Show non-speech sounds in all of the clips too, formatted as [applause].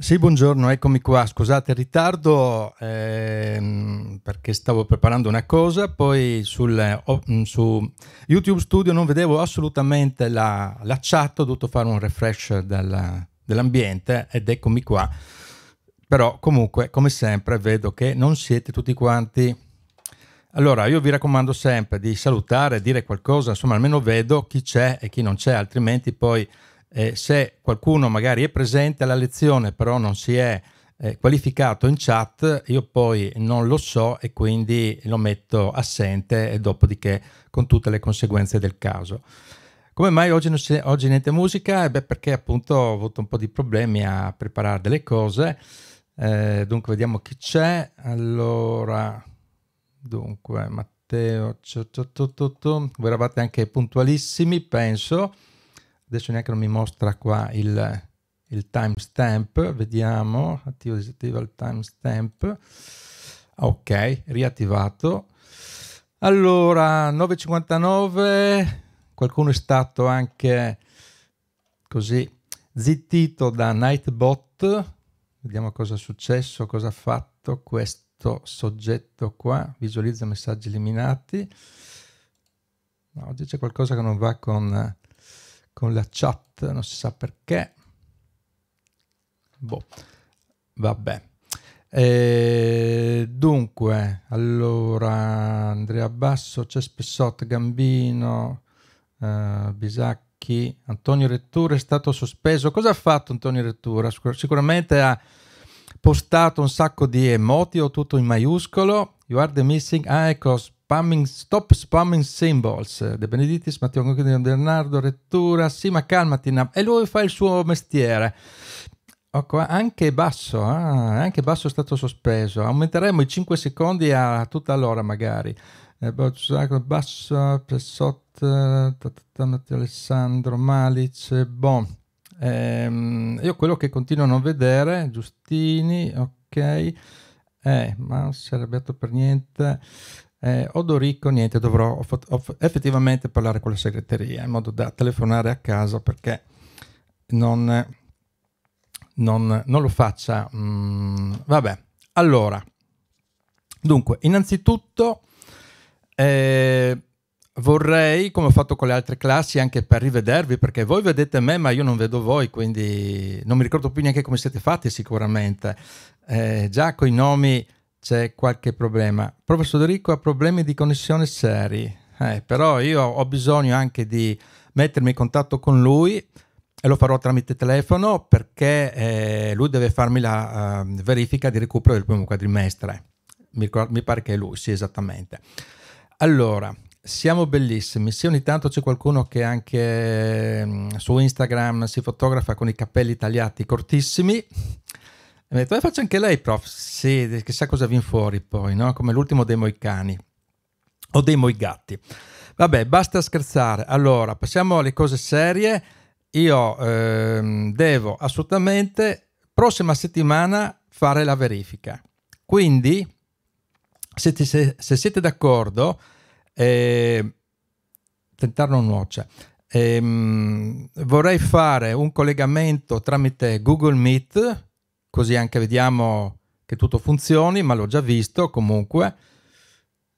Sì, buongiorno, eccomi qua. Scusate il ritardo ehm, perché stavo preparando una cosa, poi sul, oh, mm, su YouTube Studio non vedevo assolutamente la, la chat, ho dovuto fare un refresh dell'ambiente ed eccomi qua. Però comunque, come sempre, vedo che non siete tutti quanti. Allora, io vi raccomando sempre di salutare, dire qualcosa, insomma, almeno vedo chi c'è e chi non c'è, altrimenti poi eh, se qualcuno magari è presente alla lezione però non si è eh, qualificato in chat, io poi non lo so e quindi lo metto assente e dopodiché con tutte le conseguenze del caso. Come mai oggi, non c'è, oggi niente musica? Eh beh, perché appunto ho avuto un po' di problemi a preparare delle cose. Eh, dunque, vediamo chi c'è. Allora, dunque, Matteo, tu, tu, tu, tu, eravate anche puntualissimi, penso adesso neanche non mi mostra qua il, il timestamp, vediamo, attivo disattiva il timestamp, ok, riattivato. Allora, 9.59, qualcuno è stato anche così zittito da Nightbot, vediamo cosa è successo, cosa ha fatto questo soggetto qua, visualizza messaggi eliminati. oggi c'è qualcosa che non va con con la chat, non si sa perché. Boh, vabbè. E dunque, allora, Andrea Basso, Cespessot, Gambino, eh, Bisacchi, Antonio Rettura è stato sospeso. Cosa ha fatto Antonio Rettura? Sicuramente ha postato un sacco di emoti o tutto in maiuscolo. You are the missing. Ah, ecco, Spamming, stop Spamming Symbols, De Benedittis, Matteo Conchino, Bernardo, Rettura, Sì, ma Calmati, e lui fa il suo mestiere. Ecco, anche basso, ah, anche basso è stato sospeso. Aumenteremo i 5 secondi a tutta l'ora magari. Eh, basso, Pressot, Alessandro, Malic, Bon. Ehm, io quello che continuo a non vedere, Giustini, ok. Eh, ma non si è arrabbiato per niente eh, Odorico, niente, dovrò effettivamente parlare con la segreteria in modo da telefonare a casa perché non, non, non lo faccia. Mm, vabbè, allora, dunque, innanzitutto eh, vorrei, come ho fatto con le altre classi, anche per rivedervi, perché voi vedete me, ma io non vedo voi, quindi non mi ricordo più neanche come siete fatti sicuramente. Eh, già con i nomi c'è qualche problema. Professor Dorico ha problemi di connessione seri, eh, però io ho bisogno anche di mettermi in contatto con lui e lo farò tramite telefono perché eh, lui deve farmi la uh, verifica di recupero del primo quadrimestre. Mi, mi pare che è lui, sì, esattamente. Allora, siamo bellissimi. Sì, ogni tanto c'è qualcuno che anche ehm, su Instagram si fotografa con i capelli tagliati cortissimi e mi ha detto, eh, faccia anche lei, prof. Sì, chissà cosa viene fuori poi, no? Come l'ultimo dei cani o dei gatti. Vabbè, basta scherzare. Allora, passiamo alle cose serie. Io ehm, devo assolutamente, prossima settimana, fare la verifica. Quindi, se, ti, se, se siete d'accordo, eh, tentare non nuoce. Eh, vorrei fare un collegamento tramite Google Meet così anche vediamo che tutto funzioni, ma l'ho già visto comunque.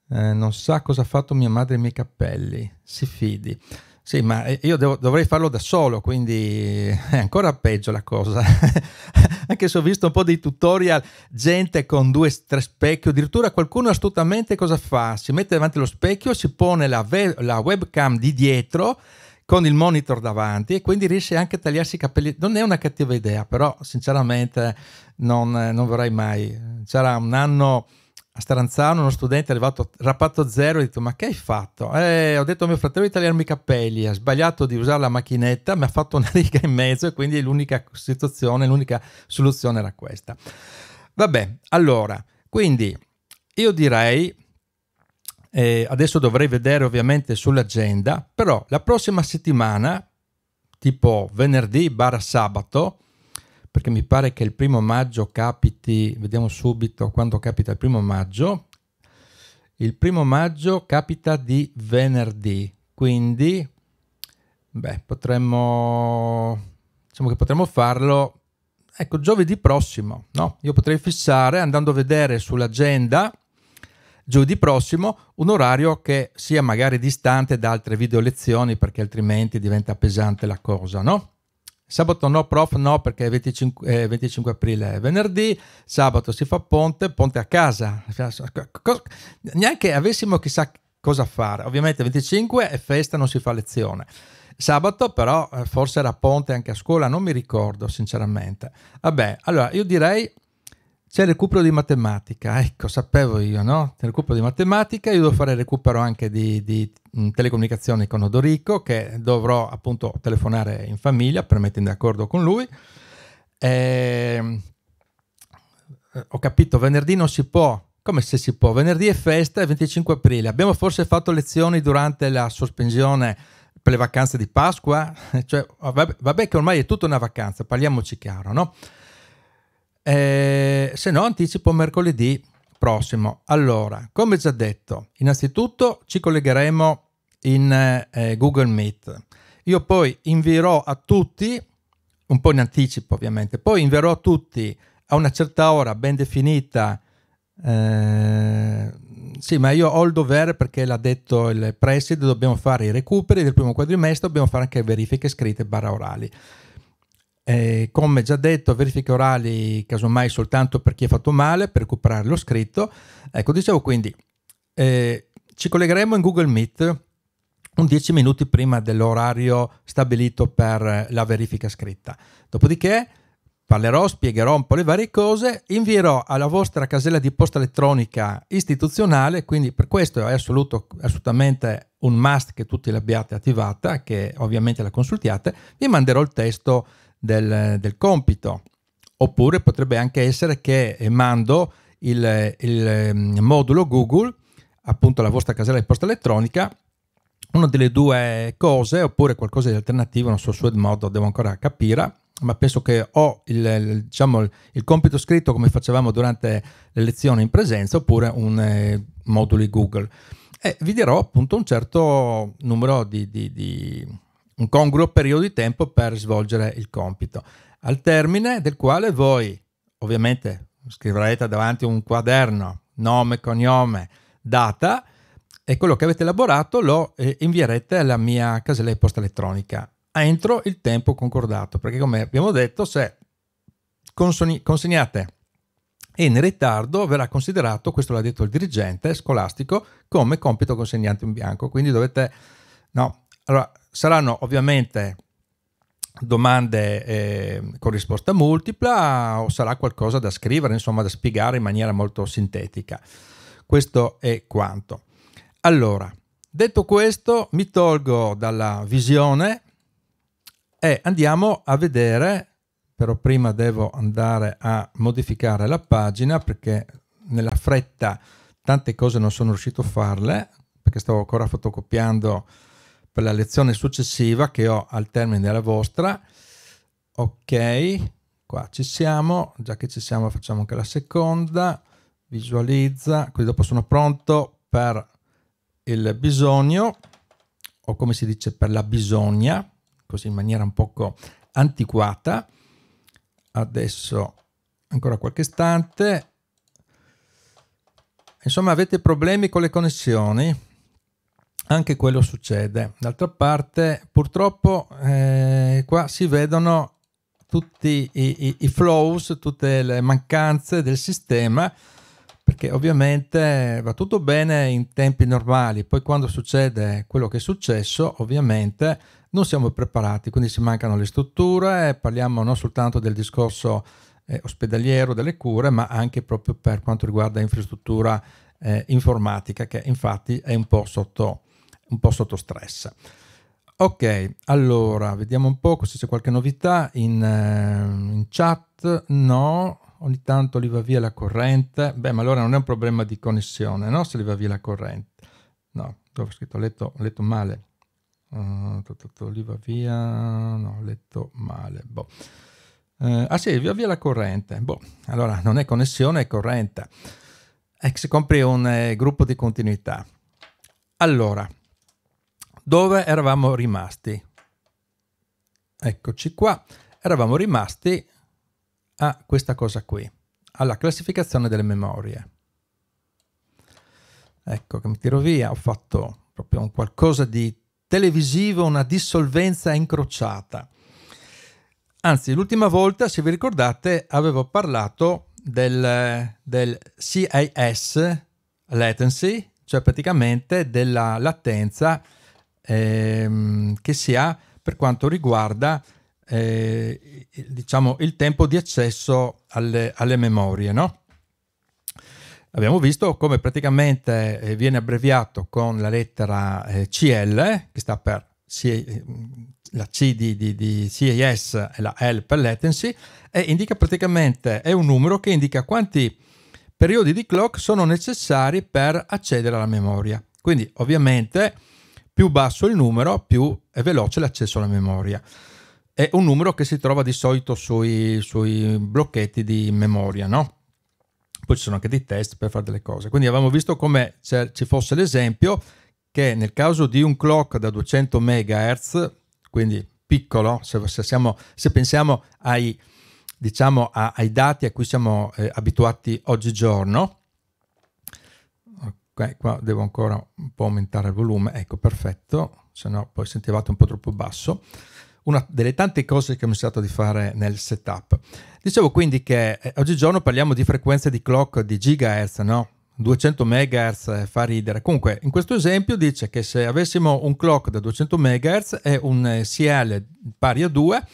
Eh, non sa cosa ha fatto mia madre e i miei capelli, si fidi. Sì, ma eh, io devo, dovrei farlo da solo, quindi è ancora peggio la cosa. [laughs] Anche se ho visto un po' dei tutorial, gente con due, tre specchi, addirittura qualcuno astutamente cosa fa? Si mette davanti allo specchio, si pone la, la webcam di dietro con il monitor davanti e quindi riesce anche a tagliarsi i capelli. Non è una cattiva idea, però sinceramente non, non vorrei mai. C'era un anno a Staranzano uno studente è arrivato rapato zero e ha detto ma che hai fatto? Eh, ho detto a mio fratello di tagliarmi i capelli, ha sbagliato di usare la macchinetta, mi ha fatto una [laughs] riga in mezzo e quindi l'unica situazione, l'unica soluzione era questa. Vabbè, allora, quindi io direi eh, adesso dovrei vedere ovviamente sull'agenda, però la prossima settimana, tipo venerdì barra sabato, perché mi pare che il primo maggio capiti, vediamo subito quando capita il primo maggio, il primo maggio capita di venerdì, quindi beh, potremmo, diciamo che potremmo farlo, ecco, giovedì prossimo, no? Io potrei fissare andando a vedere sull'agenda giovedì prossimo, un orario che sia magari distante da altre video lezioni perché altrimenti diventa pesante la cosa, no? Sabato no, prof, no, perché 25, eh, 25 aprile è venerdì, sabato si fa ponte, ponte a casa. Neanche avessimo chissà cosa fare. Ovviamente 25 è festa, non si fa lezione. Sabato però eh, forse era ponte anche a scuola, non mi ricordo sinceramente. Vabbè, allora io direi c'è il recupero di matematica, ecco, sapevo io, no? C'è Il recupero di matematica, io devo fare il recupero anche di, di mm, telecomunicazioni con Odorico, che dovrò appunto telefonare in famiglia per mettermi d'accordo con lui. E... Ehm, ho capito, venerdì non si può, come se si può, venerdì è festa, è 25 aprile, abbiamo forse fatto lezioni durante la sospensione per le vacanze di Pasqua? [laughs] Cioè, vabbè, vabbè che ormai è tutta una vacanza, parliamoci chiaro, no? Eh, se no, anticipo mercoledì prossimo. Allora, come già detto, innanzitutto ci collegheremo in eh, Google Meet. Io poi invierò a tutti, un po' in anticipo ovviamente, poi invierò a tutti a una certa ora ben definita. Eh, sì, ma io ho il dovere perché l'ha detto il preside, dobbiamo fare i recuperi del primo quadrimestre, dobbiamo fare anche verifiche scritte barra orali. Eh, come già detto, verifiche orali casomai soltanto per chi ha fatto male, per recuperare lo scritto. Ecco, dicevo quindi, eh, ci collegheremo in Google Meet un 10 minuti prima dell'orario stabilito per la verifica scritta. Dopodiché parlerò, spiegherò un po' le varie cose, invierò alla vostra casella di posta elettronica istituzionale, quindi per questo è assoluto, assolutamente un must che tutti l'abbiate attivata, che ovviamente la consultiate, vi manderò il testo del, del compito. Oppure potrebbe anche essere che eh, mando il, il ehm, modulo Google, appunto la vostra casella di posta elettronica, una delle due cose, oppure qualcosa di alternativo, non so su Edmodo, devo ancora capire, ma penso che o il, diciamo, il compito scritto come facevamo durante le lezioni in presenza, oppure un eh, moduli Google. E vi dirò appunto un certo numero di, di, di un congruo periodo di tempo per svolgere il compito, al termine del quale voi ovviamente scriverete davanti un quaderno, nome, cognome, data e quello che avete elaborato lo eh, invierete alla mia casella di posta elettronica entro il tempo concordato, perché come abbiamo detto se consegnate in ritardo verrà considerato, questo l'ha detto il dirigente scolastico, come compito consegnante in bianco, quindi dovete no, allora Saranno ovviamente domande eh, con risposta multipla o sarà qualcosa da scrivere, insomma da spiegare in maniera molto sintetica. Questo è quanto. Allora, detto questo, mi tolgo dalla visione e andiamo a vedere, però prima devo andare a modificare la pagina perché nella fretta tante cose non sono riuscito a farle perché stavo ancora fotocopiando per la lezione successiva che ho al termine della vostra. Ok, qua ci siamo, già che ci siamo facciamo anche la seconda, visualizza, qui dopo sono pronto per il bisogno o come si dice per la bisogna, così in maniera un poco antiquata. Adesso ancora qualche istante. Insomma, avete problemi con le connessioni? anche quello succede. D'altra parte, purtroppo eh, qua si vedono tutti i, i, i, flows, tutte le mancanze del sistema, perché ovviamente va tutto bene in tempi normali, poi quando succede quello che è successo, ovviamente non siamo preparati, quindi si mancano le strutture, parliamo non soltanto del discorso eh, ospedaliero, delle cure, ma anche proprio per quanto riguarda infrastruttura eh, informatica, che infatti è un po' sotto un po' sotto stress. Ok, allora vediamo un po' se c'è qualche novità in, eh, in, chat. No, ogni tanto li va via la corrente. Beh, ma allora non è un problema di connessione, no? Se li va via la corrente. No, dove ho scritto? Ho letto, ho letto male. Uh, li va via... No, ho letto male. Boh. Uh, ah sì, via via la corrente. Boh, allora non è connessione, è corrente. Ex, eh, compri un eh, gruppo di continuità. Allora, dove eravamo rimasti? Eccoci qua, eravamo rimasti a questa cosa qui, alla classificazione delle memorie. Ecco che mi tiro via, ho fatto proprio un qualcosa di televisivo, una dissolvenza incrociata. Anzi, l'ultima volta, se vi ricordate, avevo parlato del, del CIS latency, cioè praticamente della latenza ehm, che si ha per quanto riguarda eh, diciamo, il tempo di accesso alle, alle memorie. No? Abbiamo visto come praticamente eh, viene abbreviato con la lettera eh, CL, eh, che sta per eh, la C di, di, di CAS e la L per latency, e indica praticamente, è un numero che indica quanti periodi di clock sono necessari per accedere alla memoria. Quindi ovviamente più basso il numero, più è veloce l'accesso alla memoria. È un numero che si trova di solito sui, sui blocchetti di memoria, no? Poi ci sono anche dei test per fare delle cose. Quindi avevamo visto come ci fosse l'esempio che nel caso di un clock da 200 MHz, quindi piccolo, se, se, siamo, se pensiamo ai, diciamo, a, ai, dati a cui siamo eh, abituati oggigiorno, Ok, qua devo ancora un po' aumentare il volume, ecco perfetto, se no poi sentivate un po' troppo basso. Una delle tante cose che ho pensato di fare nel setup. Dicevo quindi che eh, oggigiorno parliamo di frequenze di clock di gigahertz, no? 200 MHz eh, fa ridere. Comunque, in questo esempio dice che se avessimo un clock da 200 MHz e un eh, CL pari a 2,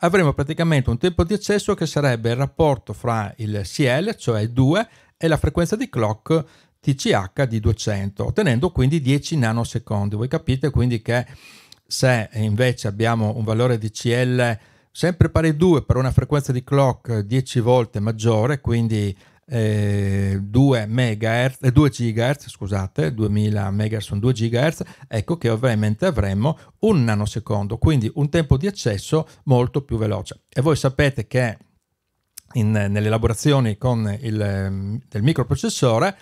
avremmo praticamente un tempo di accesso che sarebbe il rapporto fra il CL, cioè 2, e la frequenza di clock TCH di 200, ottenendo quindi 10 nanosecondi. Voi capite quindi che se invece abbiamo un valore di CL sempre pari 2 per una frequenza di clock 10 volte maggiore, quindi eh, 2, megahertz, eh, 2 gigahertz, scusate, 2000 MHz sono 2 gigahertz, ecco che ovviamente avremo un nanosecondo, quindi un tempo di accesso molto più veloce. E voi sapete che in, nelle elaborazioni con il, mm, del microprocessore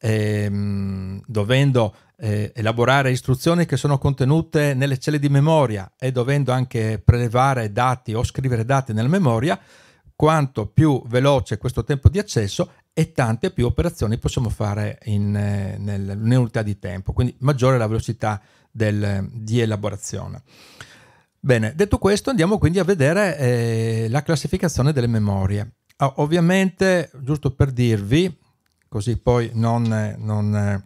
ehm, dovendo eh, elaborare istruzioni che sono contenute nelle celle di memoria e dovendo anche prelevare dati o scrivere dati nella memoria, quanto più veloce questo tempo di accesso e tante più operazioni possiamo fare in, eh, nel, nell'unità di tempo, quindi maggiore la velocità del, di elaborazione. Bene, detto questo andiamo quindi a vedere eh, la classificazione delle memorie. Ah, ovviamente, giusto per dirvi, così poi non, non,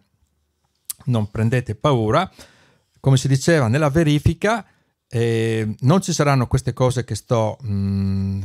non prendete paura. Come si diceva, nella verifica eh, non ci saranno queste cose che sto, mh, mm,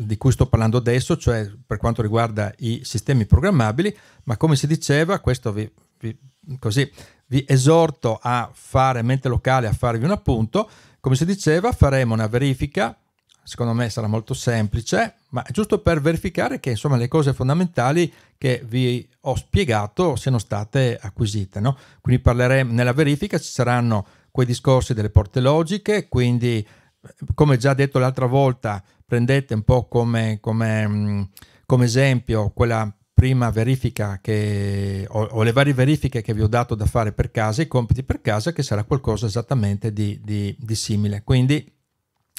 di cui sto parlando adesso, cioè per quanto riguarda i sistemi programmabili, ma come si diceva, questo vi, vi, così, vi esorto a fare mente locale, a farvi un appunto, come si diceva faremo una verifica secondo me sarà molto semplice, ma è giusto per verificare che insomma, le cose fondamentali che vi ho spiegato siano state acquisite. No? Quindi parleremo nella verifica, ci saranno quei discorsi delle porte logiche, quindi come già detto l'altra volta prendete un po' come, come, come esempio quella prima verifica che, o, o, le varie verifiche che vi ho dato da fare per casa, i compiti per casa, che sarà qualcosa esattamente di, di, di simile. Quindi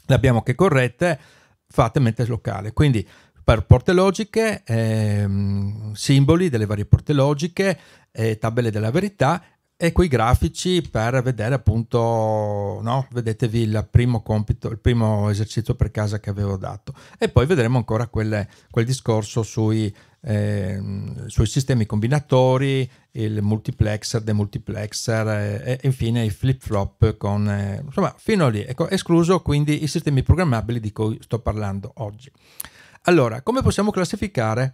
le abbiamo che corrette, fatte in mente locale. Quindi per porte logiche, ehm, simboli delle varie porte logiche, eh, tabelle della verità e quei grafici per vedere appunto, no? vedetevi il primo compito, il primo esercizio per casa che avevo dato. E poi vedremo ancora quelle, quel discorso sui eh, i sistemi combinatori, il multiplexer, demultiplexer eh, e infine i flip flop con eh, insomma fino a lì, ecco, escluso quindi i sistemi programmabili di cui sto parlando oggi. Allora, come possiamo classificare?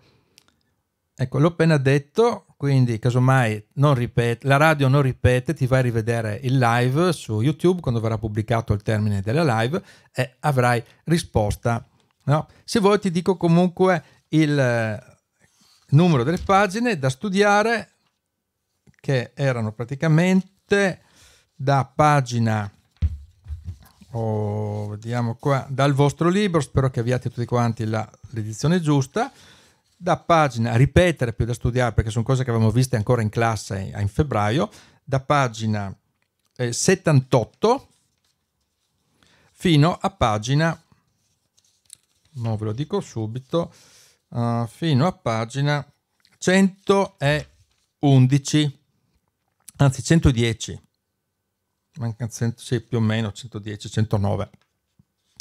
Ecco, l'ho appena detto, quindi casomai ripete, la radio non ripete, ti vai a rivedere il live su YouTube quando verrà pubblicato il termine della live e avrai risposta. No? Se vuoi ti dico comunque il, numero delle pagine da studiare che erano praticamente da pagina oh, vediamo qua dal vostro libro spero che abbiate tutti quanti la, l'edizione giusta da pagina ripetere più da studiare perché sono cose che avevamo viste ancora in classe in, febbraio da pagina eh, 78 fino a pagina non ve lo dico subito uh, fino a pagina 111, anzi 110, manca sì, più o meno 110, 109.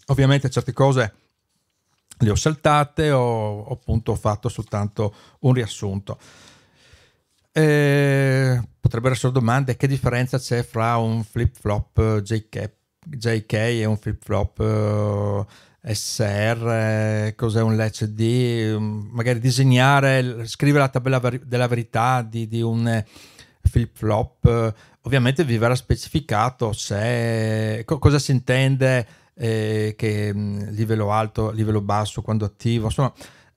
Ovviamente certe cose le ho saltate o appunto ho fatto soltanto un riassunto. Eh, potrebbero essere domande, che differenza c'è fra un flip flop eh, JK, JK e un flip flop... Uh, eh, SR, cos'è un LCD, mm, magari disegnare, scrivere la tabella ver- della verità di, di un eh, flip flop, ovviamente vi verrà specificato se, co- cosa si intende eh, che mm, livello alto, livello basso, quando attivo, insomma,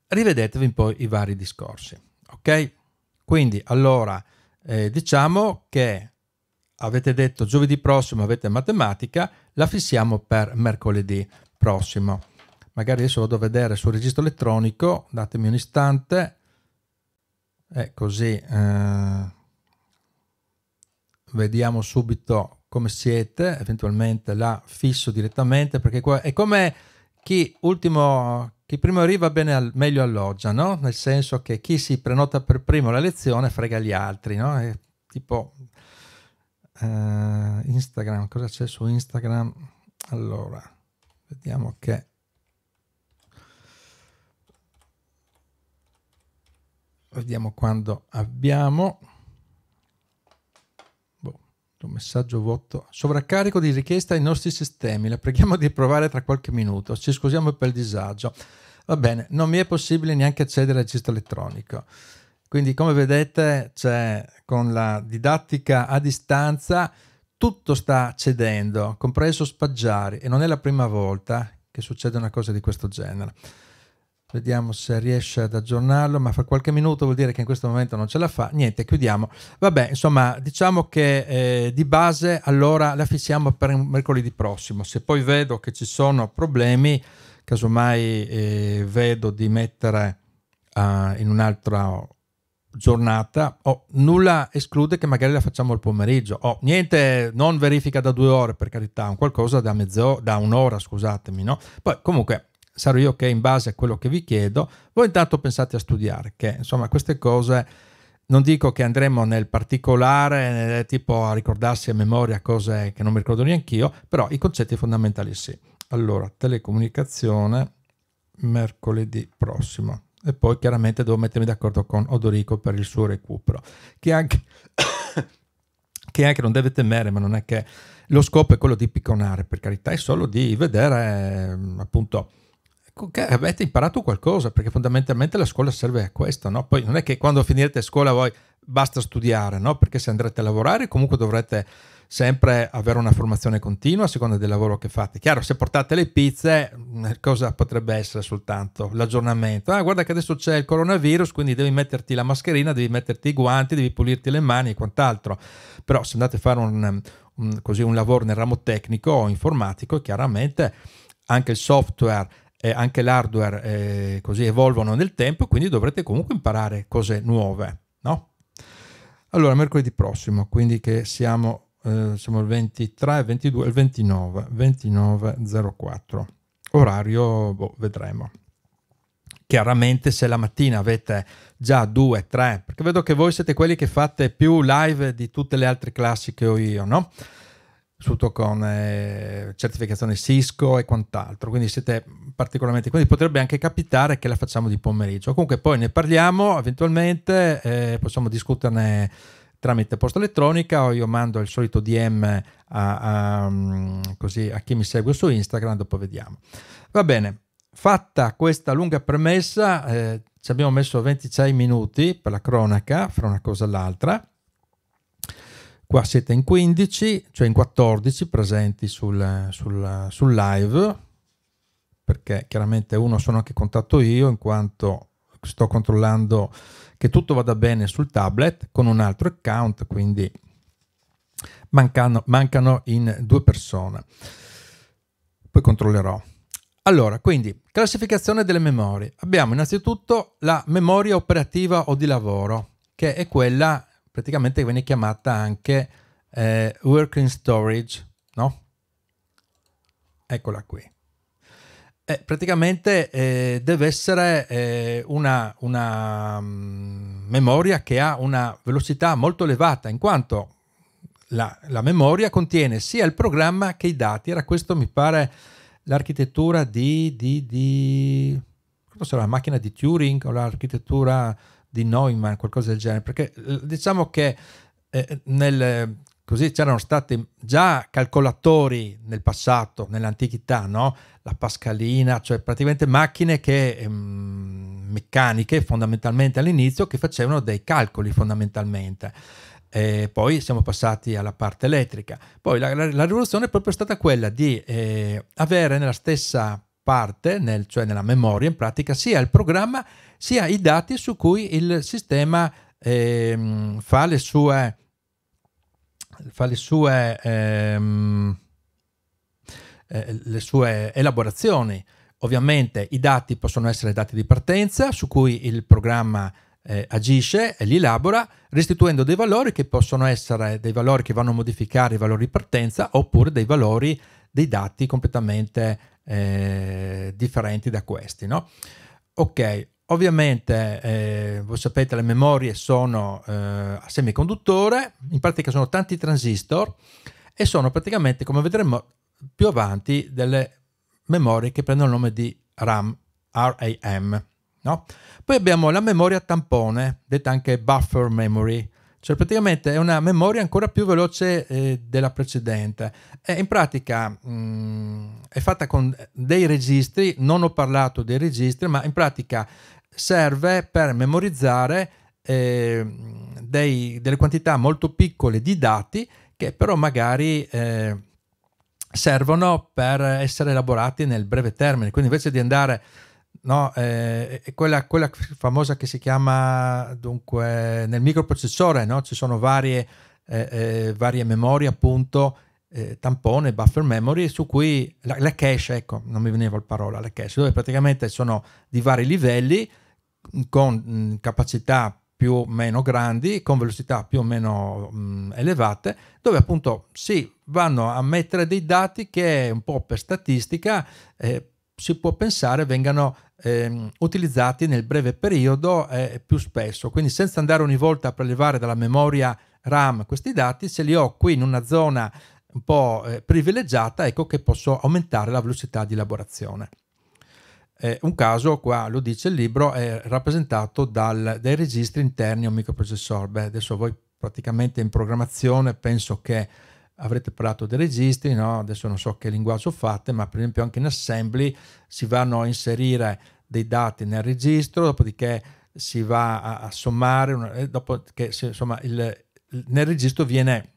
rivedetevi un po' i vari discorsi, ok? Quindi allora eh, diciamo che avete detto giovedì prossimo avete matematica, la fissiamo per mercoledì prossimo. Magari adesso vado a vedere sul registro elettronico, datemi un istante, e così eh, vediamo subito come siete, eventualmente la fisso direttamente, perché qua è come chi ultimo chi prima arriva bene al, meglio alloggia, no? Nel senso che chi si prenota per primo la lezione frega gli altri, no? È tipo eh, Instagram, cosa c'è su Instagram? Allora, Vediamo che... Vediamo quando abbiamo... Boh, un messaggio vuoto. Sovraccarico di richiesta ai nostri sistemi. La preghiamo di provare tra qualche minuto. Ci scusiamo per il disagio. Va bene, non mi è possibile neanche accedere al registro elettronico. Quindi come vedete, c'è con la didattica a distanza tutto sta cedendo, compreso Spaggiari, e non è la prima volta che succede una cosa di questo genere. Vediamo se riesce ad aggiornarlo, ma fra qualche minuto vuol dire che in questo momento non ce la fa. Niente, chiudiamo. Vabbè, insomma, diciamo che eh, di base allora la fissiamo per mercoledì prossimo. Se poi vedo che ci sono problemi, casomai eh, vedo di mettere uh, in un altro giornata, oh, nulla esclude che magari la facciamo il pomeriggio. Oh, niente, non verifica da due ore per carità, un qualcosa da, mezz'ora da un'ora, scusatemi. No? Poi comunque sarò io che in base a quello che vi chiedo, voi intanto pensate a studiare, che insomma queste cose non dico che andremo nel particolare, eh, tipo a ricordarsi a memoria cose che non mi ricordo neanche io, però i concetti fondamentali sì. Allora, telecomunicazione mercoledì prossimo e poi chiaramente devo mettermi d'accordo con Odorico per il suo recupero, che anche, [coughs] che anche non deve temere, ma non è che lo scopo è quello di picconare, per carità, è solo di vedere mm, appunto ecco, che avete imparato qualcosa, perché fondamentalmente la scuola serve a questo, no? Poi non è che quando finirete scuola voi basta studiare, no? Perché se andrete a lavorare comunque dovrete sempre avere una formazione continua a seconda del lavoro che fate. Chiaro, se portate le pizze, mm, cosa potrebbe essere soltanto l'aggiornamento? Ah, guarda che adesso c'è il coronavirus, quindi devi metterti la mascherina, devi metterti i guanti, devi pulirti le mani e quant'altro. Però se andate a fare un, mm, un, così, un lavoro nel ramo tecnico o informatico, chiaramente anche il software e anche l'hardware eh, così evolvono nel tempo, quindi dovrete comunque imparare cose nuove, no? Allora, mercoledì prossimo, quindi che siamo eh, siamo il 23, 22, il 29, 29.04. Orario, boh, vedremo. Chiaramente se la mattina avete già due, tre, perché vedo che voi siete quelli che fate più live di tutte le altre classi che ho io, no? Tutto con eh, certificazione Cisco e quant'altro, quindi siete particolarmente, quindi potrebbe anche capitare che la facciamo di pomeriggio. Comunque poi ne parliamo eventualmente, eh, possiamo discuterne tramite posta elettronica o io mando il solito DM a, a, mm, così, a chi mi segue su Instagram, dopo vediamo. Va bene, fatta questa lunga premessa, eh, ci abbiamo messo 26 minuti per la cronaca, fra una cosa e l'altra. Qua siete in 15, cioè in 14 presenti sul, sul, sul live, perché chiaramente uno sono anche contatto io, in quanto sto controllando che tutto vada bene sul tablet con un altro account, quindi mancano, mancano in due persone. Poi controllerò. Allora, quindi classificazione delle memorie. Abbiamo innanzitutto la memoria operativa o di lavoro, che è quella praticamente che viene chiamata anche eh, working storage, no? Eccola qui. Eh, praticamente eh, deve essere eh, una, una um, memoria che ha una velocità molto elevata, in quanto la, la, memoria contiene sia il programma che i dati. Era questo, mi pare, l'architettura di, di, di cosa sarà, la macchina di Turing o l'architettura di Neumann, qualcosa del genere. Perché eh, diciamo che eh, nel, così c'erano stati già calcolatori nel passato, nell'antichità, no? la pascalina, cioè praticamente macchine che, ehm, meccaniche fondamentalmente all'inizio che facevano dei calcoli fondamentalmente. E poi siamo passati alla parte elettrica. Poi la, la, la rivoluzione è proprio stata quella di eh, avere nella stessa parte, nel, cioè nella memoria in pratica, sia il programma sia i dati su cui il sistema ehm, fa le sue fa le sue, ehm, eh, le sue elaborazioni. Ovviamente i dati possono essere dati di partenza su cui il programma eh, agisce e li elabora restituendo dei valori che possono essere dei valori che vanno a modificare i valori di partenza oppure dei valori dei dati completamente eh, differenti da questi. No? Ok, Ovviamente, eh, voi sapete, le memorie sono eh, a semiconduttore, in pratica sono tanti transistor e sono praticamente, come vedremo più avanti, delle memorie che prendono il nome di RAM, RAM. No? Poi abbiamo la memoria tampone, detta anche buffer memory, cioè praticamente è una memoria ancora più veloce eh, della precedente. E in pratica mh, mm, è fatta con dei registri, non ho parlato dei registri, ma in pratica serve per memorizzare eh, dei, delle quantità molto piccole di dati che però magari... Eh, servono per essere elaborati nel breve termine, quindi invece di andare no? Eh, quella, quella, famosa che si chiama dunque nel microprocessore, no? Ci sono varie, eh, eh, varie memorie, appunto, eh, tampone, buffer memory, su cui la, la, cache, ecco, non mi veniva la parola, la cache, dove praticamente sono di vari livelli con mh, capacità più o meno grandi, con velocità più o meno mh, elevate, dove appunto si sì, vanno a mettere dei dati che un po' per statistica eh, si può pensare vengano eh, utilizzati nel breve periodo eh, più spesso. Quindi senza andare ogni volta a prelevare dalla memoria RAM questi dati, se li ho qui in una zona un po' eh, privilegiata, ecco che posso aumentare la velocità di elaborazione. Eh, un caso, qua lo dice il libro, è rappresentato dal, dai registri interni a un microprocessore. Beh, adesso voi praticamente in programmazione penso che avrete parlato dei registri, no? adesso non so che linguaggio fate, ma per esempio anche in assembly si vanno a inserire dei dati nel registro, dopodiché si va a, a sommare, una, eh, dopodiché si, insomma, il, il, nel registro viene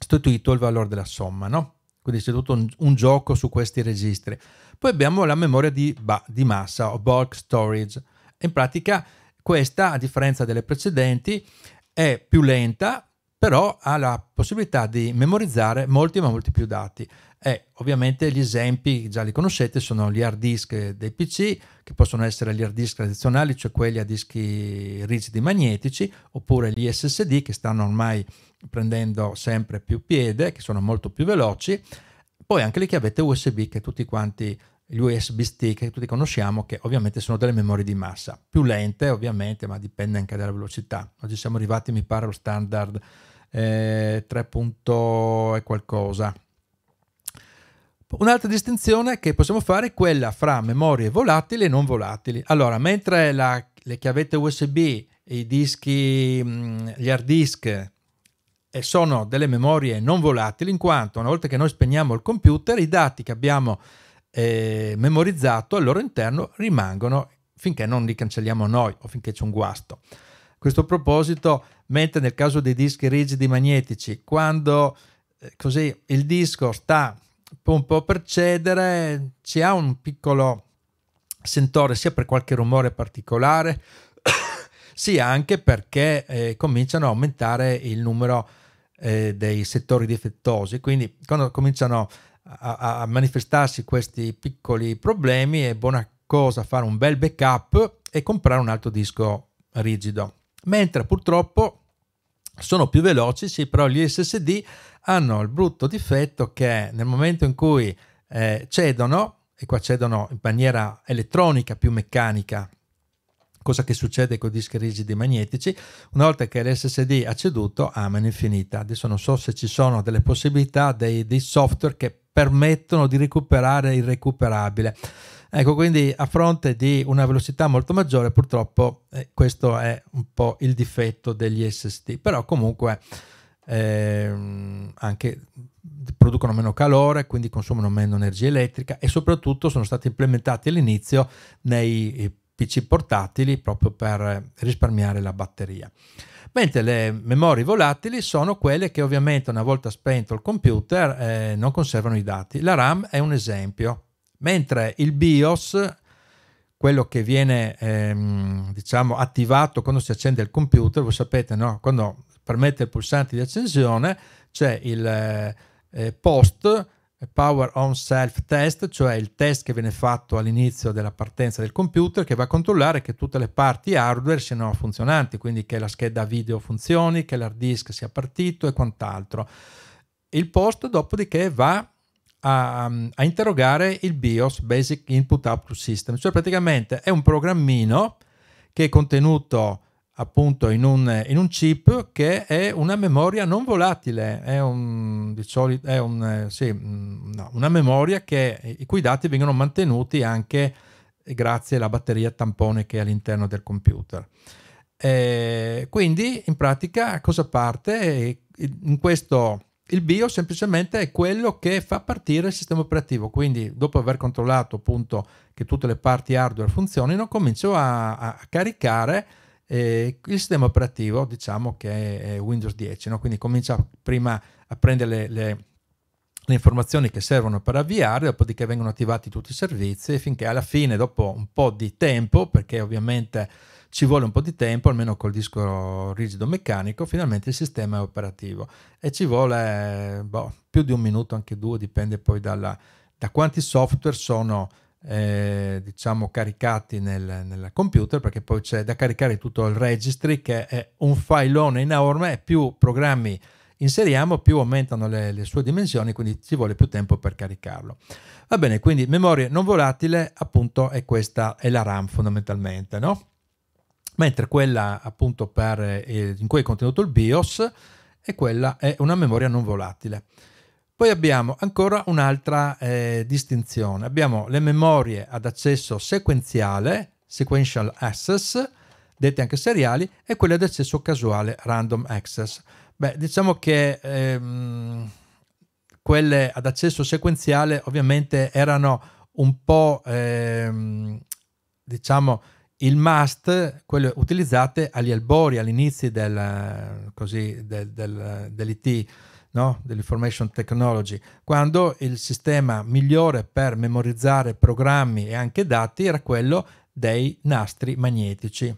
istituito il valore della somma, no? quindi c'è tutto un, un, gioco su questi registri. Poi abbiamo la memoria di, di massa o bulk storage, in pratica questa a differenza delle precedenti è più lenta però ha la possibilità di memorizzare molti ma molti più dati. E ovviamente gli esempi, già li conoscete, sono gli hard disk dei PC, che possono essere gli hard disk tradizionali, cioè quelli a dischi rigidi magnetici, oppure gli SSD che stanno ormai prendendo sempre più piede, che sono molto più veloci, poi anche le chiavette USB che tutti quanti gli USB stick che tutti conosciamo che ovviamente sono delle memorie di massa più lente ovviamente ma dipende anche dalla velocità oggi siamo arrivati mi pare allo standard eh, 3 punto e qualcosa. Un'altra distinzione che possiamo fare è quella fra memorie volatili e non volatili. Allora, mentre la, le chiavette USB, i dischi, mm, gli hard disk eh, sono delle memorie non volatili, in quanto una volta che noi spegniamo il computer, i dati che abbiamo eh, memorizzato al loro interno rimangono finché non li cancelliamo noi o finché c'è un guasto questo proposito, mentre nel caso dei dischi rigidi magnetici, quando eh, così il disco sta un po' per cedere, ci ha un piccolo sentore sia per qualche rumore particolare, [coughs] sia anche perché eh, cominciano a aumentare il numero eh, dei settori difettosi. Quindi quando cominciano a, a, manifestarsi questi piccoli problemi è buona cosa fare un bel backup e comprare un altro disco rigido mentre purtroppo sono più veloci, sì, però gli SSD hanno il brutto difetto che nel momento in cui eh, cedono, e qua cedono in maniera elettronica più meccanica, cosa che succede con i dischi rigidi magnetici, una volta che l'SSD ha ceduto, amen infinita. Adesso non so se ci sono delle possibilità dei, dei software che permettono di recuperare il recuperabile. Ecco, quindi a fronte di una velocità molto maggiore, purtroppo eh, questo è un po' il difetto degli SST, però comunque ehm, anche producono meno calore, quindi consumano meno energia elettrica e soprattutto sono stati implementati all'inizio nei eh, PC portatili proprio per risparmiare la batteria. Mentre le memorie volatili sono quelle che ovviamente una volta spento il computer eh, non conservano i dati. La RAM è un esempio, mentre il BIOS, quello che viene ehm, diciamo, attivato quando si accende il computer, voi sapete, no? quando permette il pulsante di accensione c'è il eh, post power on self test, cioè il test che viene fatto all'inizio della partenza del computer che va a controllare che tutte le parti hardware siano funzionanti, quindi che la scheda video funzioni, che l'hard disk sia partito e quant'altro. Il post dopodiché va a, um, a interrogare il BIOS, Basic Input Output System, cioè praticamente è un programmino che è contenuto appunto in un, in un, chip che è una memoria non volatile, è, un, solito, è un, sì, mm, no, una memoria che, i cui dati vengono mantenuti anche grazie alla batteria tampone che è all'interno del computer. E eh, quindi in pratica cosa parte? In questo il bio semplicemente è quello che fa partire il sistema operativo, quindi dopo aver controllato appunto che tutte le parti hardware funzionino, comincio a, a caricare eh, il sistema operativo, diciamo che è Windows 10, no? quindi comincio prima a prendere le, le, le informazioni che servono per avviare, dopodiché vengono attivati tutti i servizi, finché alla fine, dopo un po' di tempo, perché ovviamente ci vuole un po' di tempo, almeno col disco rigido meccanico, finalmente il sistema è operativo e ci vuole boh, più di un minuto, anche due, dipende poi dalla, da quanti software sono eh, diciamo caricati nel, nel, computer perché poi c'è da caricare tutto il registry che è un fileone enorme e più programmi inseriamo più aumentano le, le, sue dimensioni, quindi ci vuole più tempo per caricarlo. Va bene, quindi memoria non volatile appunto è questa, è la RAM fondamentalmente, no? mentre quella appunto per, eh, in cui è contenuto il BIOS e quella è una memoria non volatile. Poi abbiamo ancora un'altra eh, distinzione, abbiamo le memorie ad accesso sequenziale, sequential access, dette anche seriali, e quelle ad accesso casuale, random access. Beh, diciamo che ehm, quelle ad accesso sequenziale ovviamente erano un po', ehm, diciamo, il must, quello utilizzate agli albori, all'inizio del, del, del, dell'IT, no? dell'information technology, quando il sistema migliore per memorizzare programmi e anche dati era quello dei nastri magnetici.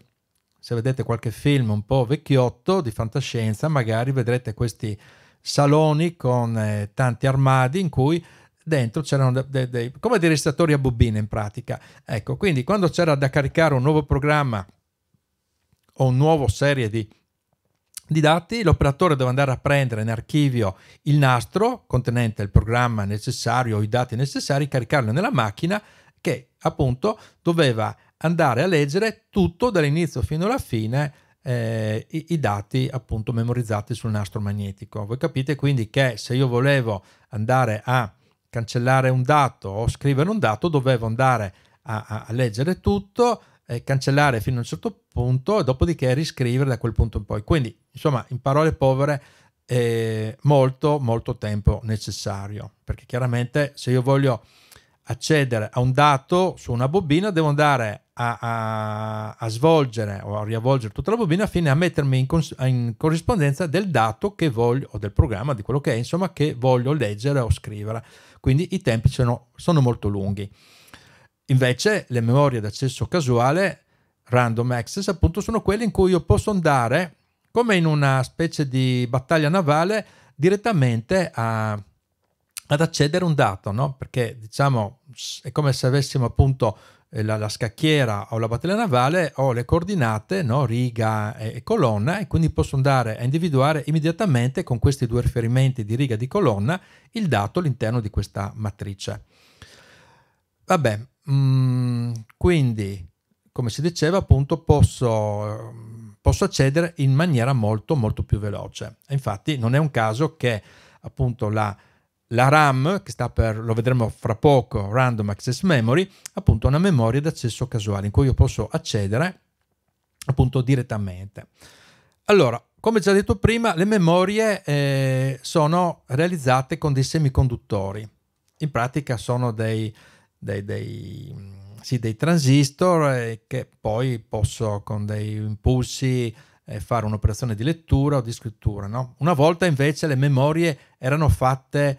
Se vedete qualche film un po' vecchiotto di fantascienza, magari vedrete questi saloni con eh, tanti armadi in cui dentro c'erano dei, dei, come dei restatori a bobina in pratica. Ecco, quindi quando c'era da caricare un nuovo programma o una nuova serie di, di dati, l'operatore doveva andare a prendere in archivio il nastro contenente il programma necessario o i dati necessari, caricarlo nella macchina che appunto doveva andare a leggere tutto dall'inizio fino alla fine eh, i, i, dati appunto memorizzati sul nastro magnetico. Voi capite quindi che se io volevo andare a cancellare un dato o scrivere un dato, dovevo andare a, a leggere tutto, eh, cancellare fino a un certo punto e dopodiché riscrivere da quel punto in poi. Quindi, insomma, in parole povere, eh, molto, molto tempo necessario, perché chiaramente se io voglio accedere a un dato su una bobina, devo andare a, a, a, svolgere o a riavvolgere tutta la bobina fino a mettermi in, cons- in, corrispondenza del dato che voglio o del programma, di quello che è, insomma, che voglio leggere o scrivere quindi i tempi sono, sono molto lunghi. Invece le memorie d'accesso casuale, random access, appunto sono quelle in cui io posso andare, come in una specie di battaglia navale, direttamente a, ad accedere a un dato, no? perché diciamo è come se avessimo appunto eh, la, la, scacchiera o la battaglia navale ho le coordinate, no? riga e, e, colonna, e quindi posso andare a individuare immediatamente con questi due riferimenti di riga e di colonna il dato all'interno di questa matrice. Vabbè, mh, mm, quindi come si diceva appunto posso, mm, posso accedere in maniera molto molto più veloce. Infatti non è un caso che appunto la la RAM, che sta per, lo vedremo fra poco, Random Access Memory, appunto una memoria d'accesso casuale in cui io posso accedere appunto direttamente. Allora, come già detto prima, le memorie eh, sono realizzate con dei semiconduttori. In pratica sono dei, dei, dei, mm, sì, dei transistor eh, che poi posso con dei impulsi eh, fare un'operazione di lettura o di scrittura. No? Una volta invece le memorie erano fatte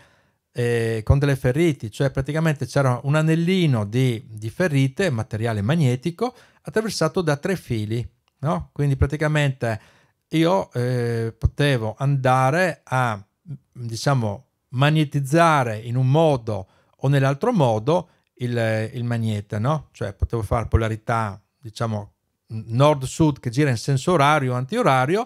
eh, con delle ferriti, cioè praticamente c'era un anellino di, di ferrite, materiale magnetico, attraversato da tre fili, no? Quindi praticamente io eh, potevo andare a, diciamo, magnetizzare in un modo o nell'altro modo il, il magnete, no? Cioè potevo fare polarità, diciamo, nord-sud che gira in senso orario, o antiorario,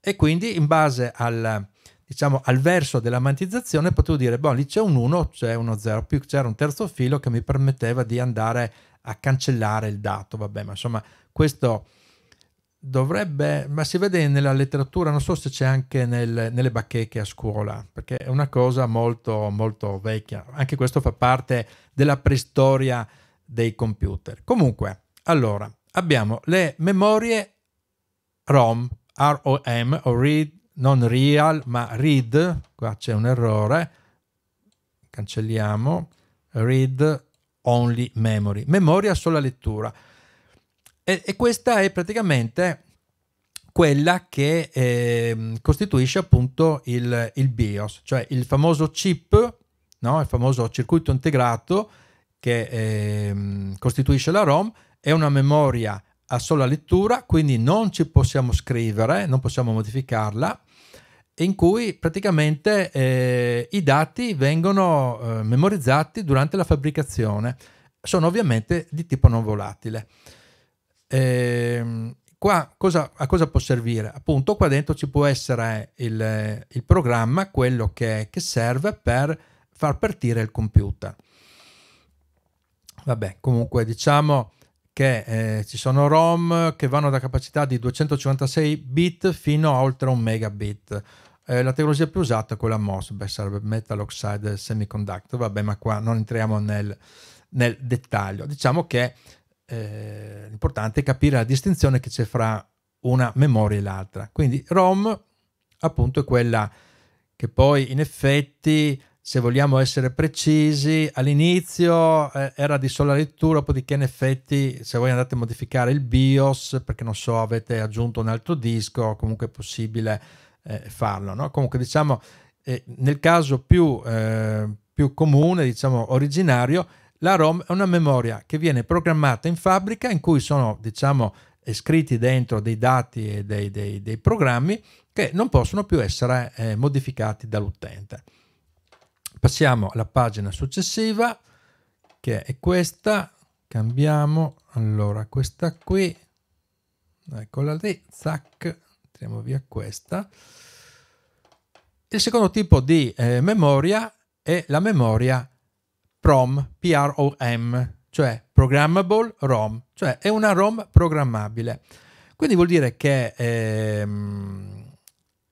e quindi in base al, diciamo, al verso dell'amantizzazione potevo dire, boh, lì c'è un 1, c'è uno 0, più c'era un terzo filo che mi permetteva di andare a cancellare il dato, vabbè, ma insomma, questo dovrebbe, ma si vede nella letteratura, non so se c'è anche nel, nelle bacheche a scuola, perché è una cosa molto, molto vecchia, anche questo fa parte della preistoria dei computer. Comunque, allora, abbiamo le memorie ROM, ROM o Read non real, ma read, qua c'è un errore, cancelliamo, read only memory, memoria sola lettura. E, e questa è praticamente quella che eh, costituisce appunto il, il, BIOS, cioè il famoso chip, no? il famoso circuito integrato che eh, costituisce la ROM, è una memoria a sola lettura, quindi non ci possiamo scrivere, non possiamo modificarla in cui praticamente eh, i dati vengono eh, memorizzati durante la fabbricazione. Sono ovviamente di tipo non volatile. Eh, qua cosa, a cosa può servire? Appunto, qua dentro ci può essere il, il programma, quello che, che, serve per far partire il computer. Vabbè, comunque diciamo che eh, ci sono ROM che vanno da capacità di 256 bit fino a oltre un megabit. Eh, la tecnologia più usata è quella MOSB, sarebbe Metal Oxide Semiconductor, vabbè ma qua non entriamo nel, nel dettaglio. Diciamo che eh, l'importante è capire la distinzione che c'è fra una memoria e l'altra. Quindi ROM appunto è quella che poi in effetti se vogliamo essere precisi, all'inizio eh, era di sola lettura, dopodiché in effetti se voi andate a modificare il BIOS, perché non so, avete aggiunto un altro disco, comunque è possibile eh, farlo. No? Comunque diciamo, eh, nel caso più, eh, più comune, diciamo originario, la ROM è una memoria che viene programmata in fabbrica in cui sono, diciamo, scritti dentro dei dati e dei, dei, dei programmi che non possono più essere eh, modificati dall'utente. Passiamo alla pagina successiva che è questa, cambiamo, allora questa qui, eccola lì, zac, tiriamo via questa. Il secondo tipo di eh, memoria è la memoria PROM, P-R-O-M, cioè Programmable ROM, cioè è una ROM programmabile. Quindi vuol dire che ehm,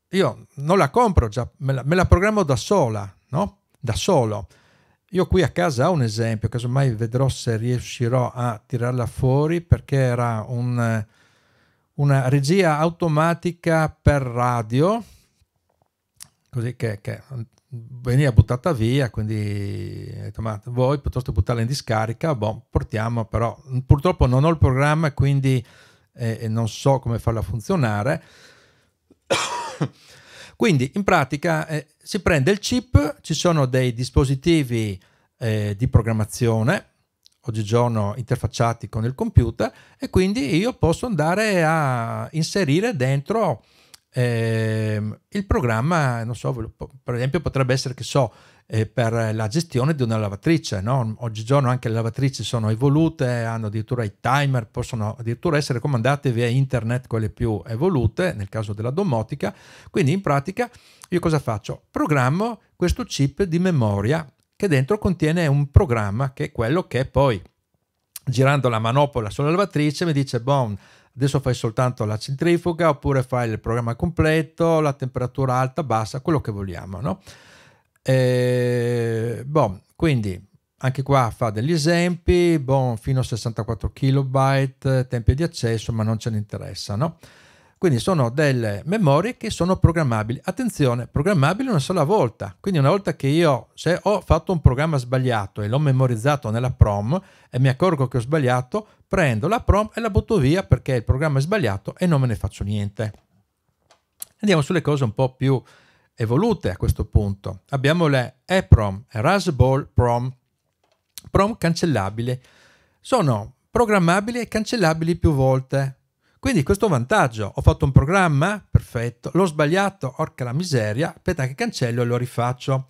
io non la compro già, me la, me la, programmo da sola, no? Da solo. Io qui a casa ho un esempio, casomai vedrò se riuscirò a tirarla fuori perché era un una regia automatica per radio, così che, che veniva buttata via, quindi voi piuttosto buttarla in discarica, boh, portiamo però, purtroppo non ho il programma, quindi eh, non so come farla funzionare. [coughs] quindi in pratica eh, si prende il chip, ci sono dei dispositivi eh, di programmazione oggigiorno interfacciati con il computer e quindi io posso andare a inserire dentro eh, il programma, non so, per esempio potrebbe essere che so eh, per la gestione di una lavatrice, no? oggigiorno anche le lavatrici sono evolute, hanno addirittura i timer, possono addirittura essere comandate via internet quelle più evolute, nel caso della domotica, quindi in pratica io cosa faccio? Programmo questo chip di memoria che dentro contiene un programma che è quello che poi, girando la manopola sulla lavatrice, mi dice, bon, adesso fai soltanto la centrifuga oppure fai il programma completo, la temperatura alta, bassa, quello che vogliamo, no? E, eh, bon, quindi anche qua fa degli esempi, bon, fino a 64 kilobyte tempi di accesso, ma non ce ne interessa, no? Quindi sono delle memorie che sono programmabili. Attenzione, programmabili una sola volta. Quindi una volta che io, se ho fatto un programma sbagliato e l'ho memorizzato nella prom e mi accorgo che ho sbagliato, prendo la prom e la butto via perché il programma è sbagliato e non me ne faccio niente. Andiamo sulle cose un po' più evolute a questo punto. Abbiamo le EPROM, Erasable Prom, prom cancellabile. Sono programmabili e cancellabili più volte. Quindi questo vantaggio, ho fatto un programma, perfetto, l'ho sbagliato, orca la miseria, aspetta che cancello e lo rifaccio.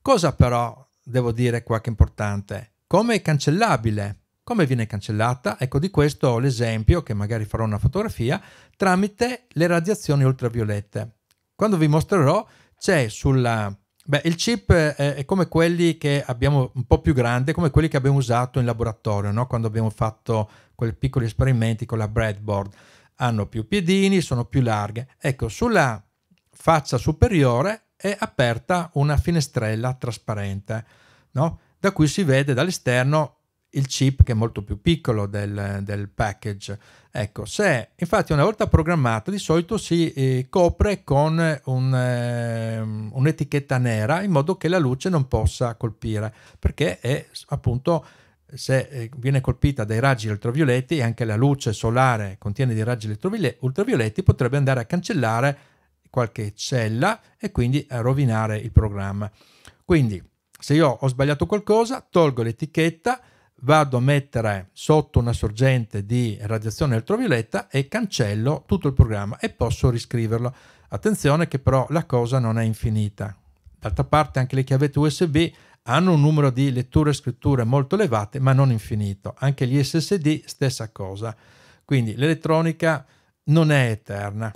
Cosa però devo dire qua che è importante? Come è cancellabile? Come viene cancellata? Ecco di questo ho l'esempio, che magari farò una fotografia, tramite le radiazioni ultraviolette. Quando vi mostrerò c'è sulla... Beh, il chip è, come quelli che abbiamo un po' più grande, come quelli che abbiamo usato in laboratorio, no? quando abbiamo fatto quei piccoli esperimenti con la breadboard. Hanno più piedini, sono più larghe. Ecco, sulla faccia superiore è aperta una finestrella trasparente, no? da cui si vede dall'esterno il chip che è molto più piccolo del, del package. Ecco, se infatti una volta programmato di solito si eh, copre con un, eh, un'etichetta nera in modo che la luce non possa colpire perché è appunto se eh, viene colpita dai raggi ultravioletti e anche la luce solare contiene dei raggi ultravioletti, potrebbe andare a cancellare qualche cella e quindi a rovinare il programma. Quindi, se io ho sbagliato qualcosa, tolgo l'etichetta, vado a mettere sotto una sorgente di radiazione ultravioletta e cancello tutto il programma e posso riscriverlo. Attenzione che però la cosa non è infinita. D'altra parte anche le chiavette USB hanno un numero di letture e scritture molto elevate, ma non infinito. Anche gli SSD, stessa cosa. Quindi l'elettronica non è eterna.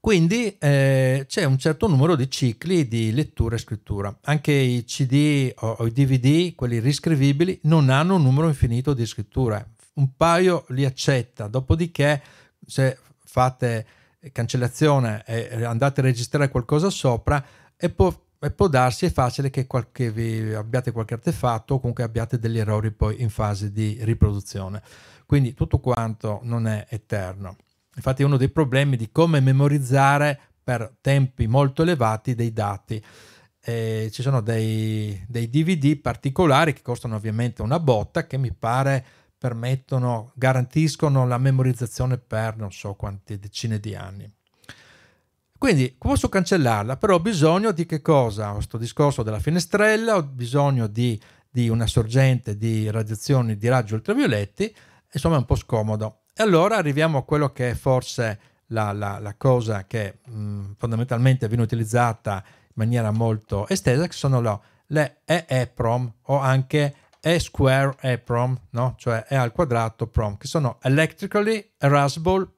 Quindi eh, c'è un certo numero di cicli di lettura e scrittura. Anche i CD o, o, i DVD, quelli riscrivibili, non hanno un numero infinito di scritture. Un paio li accetta, dopodiché se fate cancellazione e andate a registrare qualcosa sopra, e può e può darsi, è facile che qualche, abbiate qualche artefatto o comunque abbiate degli errori poi in fase di riproduzione. Quindi tutto quanto non è eterno. Infatti è uno dei problemi di come memorizzare per tempi molto elevati dei dati. Eh, ci sono dei, dei DVD particolari che costano ovviamente una botta che mi pare permettono, garantiscono la memorizzazione per non so quante decine di anni quindi posso cancellarla, però ho bisogno di che cosa? Ho sto discorso della finestrella, ho bisogno di, di una sorgente di radiazioni di raggi ultravioletti, insomma è un po' scomodo. E allora arriviamo a quello che è forse la, la, la cosa che mh, mm, fondamentalmente viene utilizzata in maniera molto estesa, che sono le, le EEPROM o anche E square EPROM, no? cioè E al quadrato PROM, che sono Electrically Erasable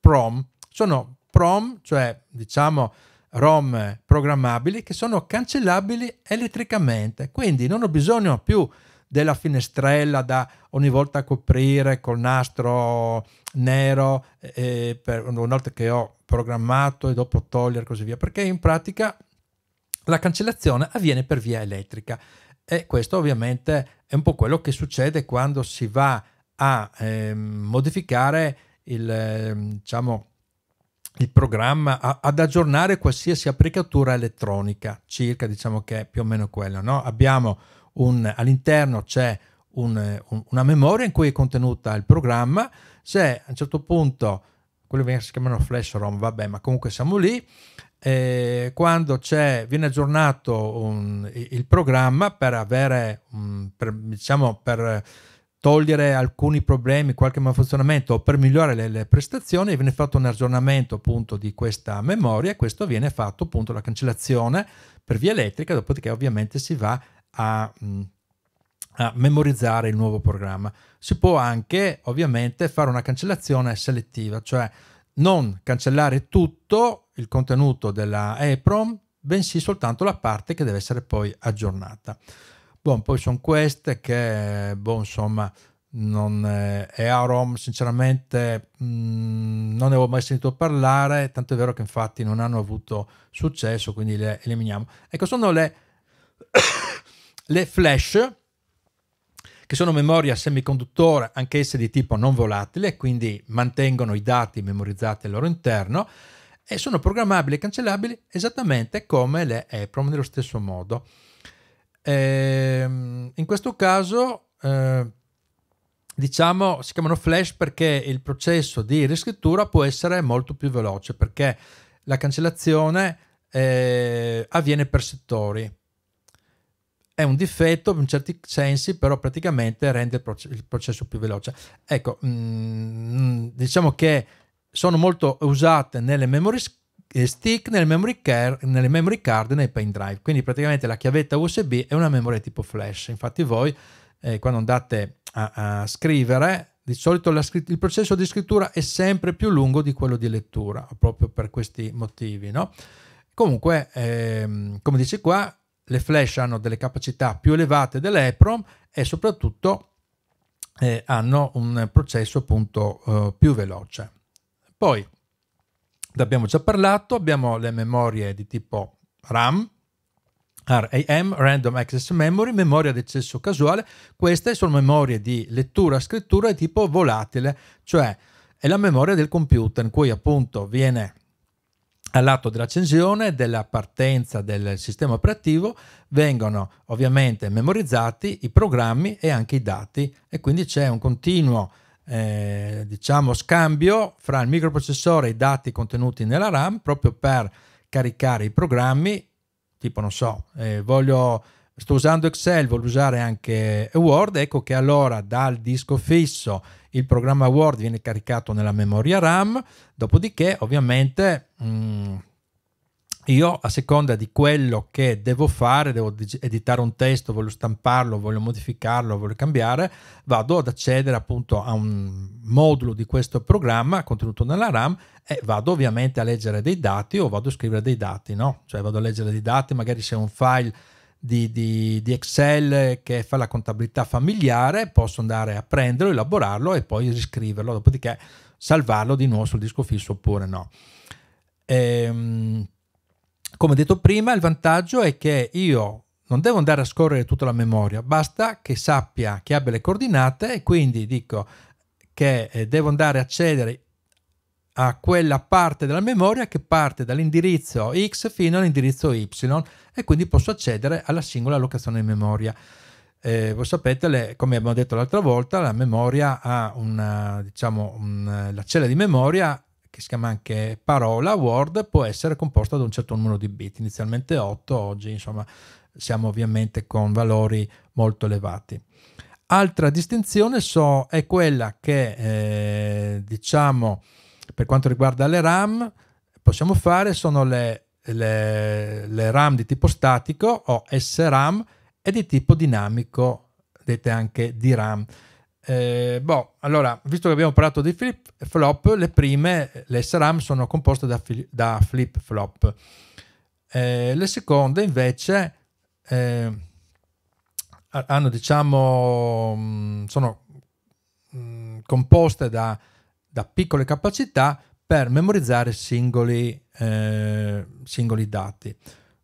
PROM, sono PROM, cioè diciamo ROM programmabili, che sono cancellabili elettricamente. Quindi non ho bisogno più della finestrella da ogni volta coprire col nastro nero eh, eh per una volta che ho programmato e dopo togliere così via perché in pratica la cancellazione avviene per via elettrica e questo ovviamente è un po' quello che succede quando si va a eh, modificare il eh, diciamo il programma a, ad aggiornare qualsiasi applicatura elettronica, circa diciamo che è più o meno quello. No? Abbiamo un, all'interno c'è un, un, una memoria in cui è contenuta il programma, se a un certo punto, quello che si chiamano flash ROM, vabbè, ma comunque siamo lì, eh, quando viene aggiornato il programma per avere, per, diciamo, per togliere alcuni problemi, qualche malfunzionamento o per migliorare le, le, prestazioni, viene fatto un aggiornamento appunto di questa memoria e questo viene fatto appunto la cancellazione per via elettrica, dopodiché ovviamente si va a, mm, a memorizzare il nuovo programma. Si può anche ovviamente fare una cancellazione selettiva, cioè non cancellare tutto il contenuto della EPROM, bensì soltanto la parte che deve essere poi aggiornata. Bon, poi sono queste che, boh, insomma, non, è eh, e Arom sinceramente mh, mm, non ne avevo mai sentito parlare, tanto è vero che infatti non hanno avuto successo, quindi le eliminiamo. Ecco, sono le, [coughs] le flash, che sono memoria semiconduttore, anch'esse di tipo non volatile, quindi mantengono i dati memorizzati al loro interno e sono programmabili e cancellabili esattamente come le EPROM nello stesso modo. Ehm, in questo caso, eh, diciamo, si chiamano flash perché il processo di riscrittura può essere molto più veloce perché la cancellazione eh, avviene per settori. È un difetto in certi sensi, però praticamente rende il, processo più veloce. Ecco, mh, mm, mm, diciamo che sono molto usate nelle memory eh, stick nel memory care, nelle memory card e nei pendrive. Quindi praticamente la chiavetta USB è una memoria tipo flash. Infatti voi eh, quando andate a, a scrivere di solito la, il processo di scrittura è sempre più lungo di quello di lettura, proprio per questi motivi. No? Comunque, ehm, come dice qua, le flash hanno delle capacità più elevate dell'EPROM e soprattutto eh, hanno un processo appunto eh, più veloce. Poi, abbiamo già parlato, abbiamo le memorie di tipo RAM, RAM, Random Access Memory, memoria di accesso casuale, queste sono memorie di lettura-scrittura di tipo volatile, cioè è la memoria del computer in cui appunto viene all'atto dell'accensione, della partenza del sistema operativo, vengono ovviamente memorizzati i programmi e anche i dati e quindi c'è un continuo eh, diciamo scambio fra il microprocessore e i dati contenuti nella RAM proprio per caricare i programmi, tipo non so, eh, voglio, sto usando Excel, voglio usare anche Word, ecco che allora dal disco fisso il programma Word viene caricato nella memoria RAM, dopodiché ovviamente mh, mm, io a seconda di quello che devo fare, devo editare un testo, voglio stamparlo, voglio modificarlo, voglio cambiare, vado ad accedere appunto a un modulo di questo programma contenuto nella RAM e vado ovviamente a leggere dei dati o vado a scrivere dei dati, no? Cioè vado a leggere dei dati, magari se è un file di, di, di Excel che fa la contabilità familiare, posso andare a prenderlo, elaborarlo e poi riscriverlo, dopodiché salvarlo di nuovo sul disco fisso oppure no. Ehm, come detto prima, il vantaggio è che io non devo andare a scorrere tutta la memoria, basta che sappia che abbia le coordinate e quindi dico che eh, devo andare a accedere a quella parte della memoria che parte dall'indirizzo X fino all'indirizzo Y e quindi posso accedere alla singola locazione di memoria. Eh, voi sapete, le, come abbiamo detto l'altra volta, la memoria ha una, diciamo, un, la cella di memoria che si chiama anche parola word, può essere composta da un certo numero di bit, inizialmente 8, oggi insomma siamo ovviamente con valori molto elevati. Altra distinzione so, è quella che eh, diciamo per quanto riguarda le RAM possiamo fare sono le, le, le RAM di tipo statico o SRAM e di tipo dinamico, dette anche DRAM. Eh, boh, allora, visto che abbiamo parlato di flip flop, le prime, le SRAM, sono composte da, da flip flop. Eh, le seconde invece eh, hanno, diciamo, mm, sono mm, composte da, da, piccole capacità per memorizzare singoli, eh, singoli dati.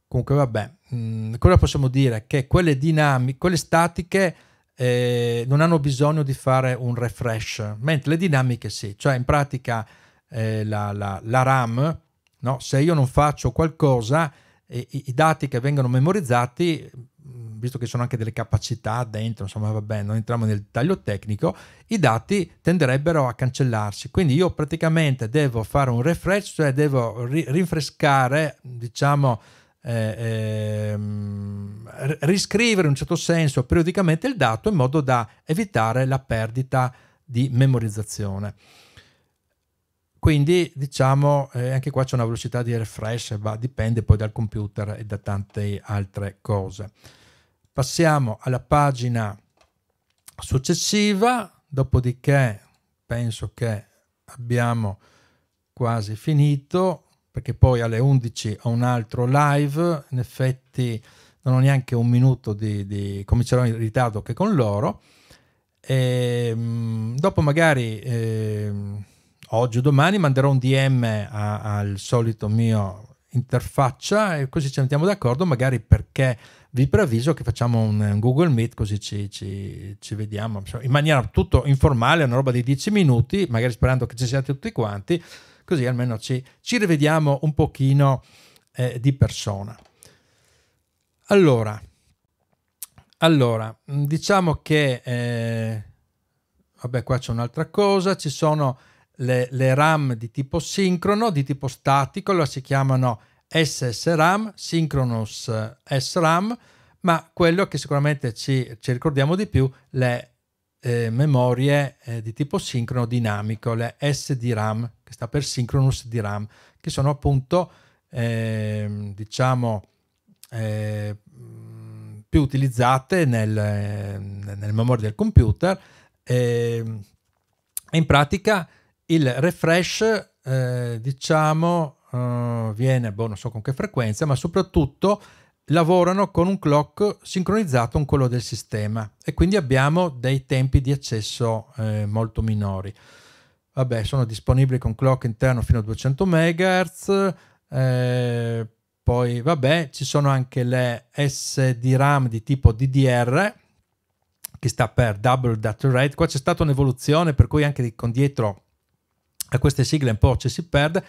Comunque, vabbè, mh, mm, cosa possiamo dire? Che quelle dinamiche, quelle statiche eh, non hanno bisogno di fare un refresh, mentre le dinamiche sì, cioè in pratica eh, la, la, la, RAM, no? se io non faccio qualcosa, i, i, dati che vengono memorizzati, visto che ci sono anche delle capacità dentro, insomma vabbè, non entriamo nel dettaglio tecnico, i dati tenderebbero a cancellarsi, quindi io praticamente devo fare un refresh, cioè devo rinfrescare, diciamo, eh, ehm, riscrivere in un certo senso periodicamente il dato in modo da evitare la perdita di memorizzazione. Quindi diciamo eh, anche qua c'è una velocità di refresh, ma dipende poi dal computer e da tante altre cose. Passiamo alla pagina successiva, dopodiché penso che abbiamo quasi finito perché poi alle 11 ho un altro live, in effetti non ho neanche un minuto di, di comincerò in ritardo che con loro. E, ehm, dopo magari eh, oggi o domani manderò un DM al solito mio interfaccia e così ci mettiamo d'accordo magari perché vi preavviso che facciamo un, un Google Meet così ci, ci, ci, vediamo in maniera tutto informale, una roba di 10 minuti, magari sperando che ci siate tutti quanti, così almeno ci, ci rivediamo un pochino eh, di persona. Allora, allora diciamo che, eh, vabbè qua c'è un'altra cosa, ci sono le, le RAM di tipo sincrono, di tipo statico, allora si chiamano SSRAM, Synchronous eh, SRAM, ma quello che sicuramente ci, ci ricordiamo di più, le eh, memorie eh, di tipo sincrono dinamico, le SDRAM, che sta per synchronous DRAM, che sono appunto, eh, diciamo, eh, più utilizzate nel, nel memoria del computer. Eh, in pratica il refresh, eh, diciamo, eh, viene, boh, non so con che frequenza, ma soprattutto lavorano con un clock sincronizzato con quello del sistema e quindi abbiamo dei tempi di accesso eh, molto minori vabbè, sono disponibili con clock interno fino a 200 MHz. Eh, poi, vabbè, ci sono anche le SD RAM di tipo DDR, che sta per Double Data Rate. Qua c'è stata un'evoluzione, per cui anche con dietro a queste sigle un po' ci si perde.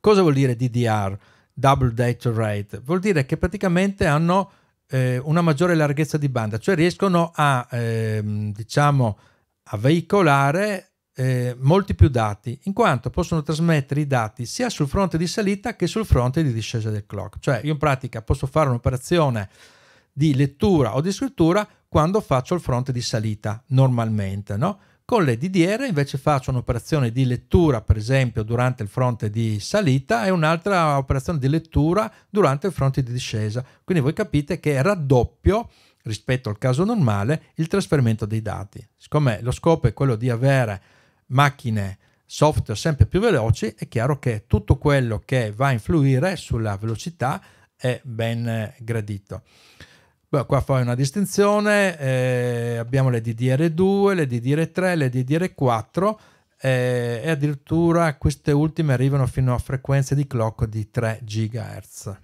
Cosa vuol dire DDR? Double Data Rate? Vuol dire che praticamente hanno eh, una maggiore larghezza di banda, cioè riescono a, ehm, diciamo, a veicolare eh, molti più dati, in quanto possono trasmettere i dati sia sul fronte di salita che sul fronte di discesa del clock. Cioè io in pratica posso fare un'operazione di lettura o di scrittura quando faccio il fronte di salita normalmente, no? Con le DDR invece faccio un'operazione di lettura, per esempio, durante il fronte di salita e un'altra operazione di lettura durante il fronte di discesa. Quindi voi capite che raddoppio rispetto al caso normale il trasferimento dei dati. Siccome lo scopo è quello di avere macchine software sempre più veloci, è chiaro che tutto quello che va a influire sulla velocità è ben eh, gradito. Beh, qua fai una distinzione, eh, abbiamo le DDR2, le DDR3, le DDR4 eh, e addirittura queste ultime arrivano fino a frequenze di clock di 3 GHz.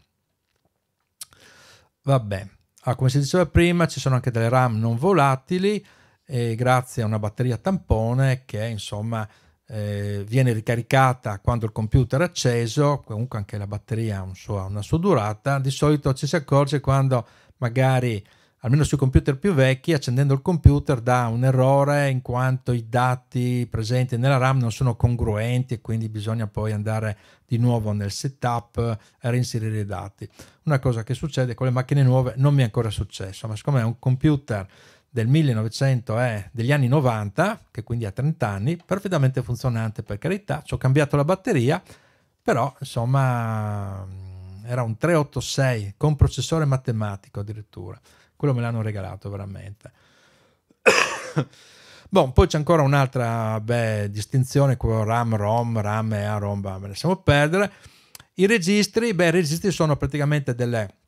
Vabbè, ah, come si diceva prima ci sono anche delle RAM non volatili, eh, grazie a una batteria tampone che insomma eh, viene ricaricata quando il computer è acceso, comunque anche la batteria ha un suo, una sua durata, di solito ci si accorge quando magari almeno sui computer più vecchi, accendendo il computer dà un errore in quanto i dati presenti nella RAM non sono congruenti e quindi bisogna poi andare di nuovo nel setup a reinserire i dati. Una cosa che succede con le macchine nuove non mi è ancora successo, ma siccome è un computer del 1900 è degli anni 90, che quindi ha 30 anni, perfettamente funzionante per carità, ci ho cambiato la batteria, però insomma mm, era un 386 con processore matematico addirittura, quello me l'hanno regalato veramente. [coughs] Bon, poi c'è ancora un'altra beh, distinzione, RAM, ROM, RAM e AROM, me ne siamo a perdere. I registri, beh, i registri sono praticamente delle